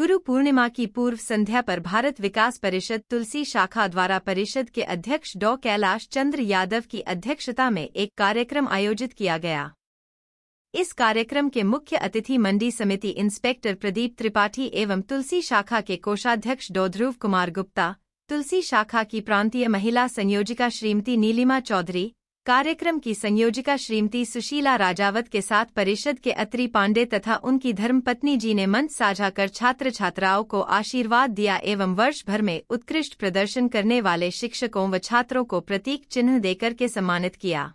गुरु पूर्णिमा की पूर्व संध्या पर भारत विकास परिषद तुलसी शाखा द्वारा परिषद के अध्यक्ष डॉ कैलाश चंद्र यादव की अध्यक्षता में एक कार्यक्रम आयोजित किया गया इस कार्यक्रम के मुख्य अतिथि मंडी समिति इंस्पेक्टर प्रदीप त्रिपाठी एवं तुलसी शाखा के कोषाध्यक्ष डॉ ध्रुव कुमार गुप्ता तुलसी शाखा की प्रांतीय महिला संयोजिका श्रीमती नीलिमा चौधरी कार्यक्रम की संयोजिका श्रीमती सुशीला राजावत के साथ परिषद के अत्रि पांडे तथा उनकी धर्मपत्नी जी ने मंच साझा कर छात्र छात्राओं को आशीर्वाद दिया एवं वर्ष भर में उत्कृष्ट प्रदर्शन करने वाले शिक्षकों व छात्रों को प्रतीक चिन्ह देकर के सम्मानित किया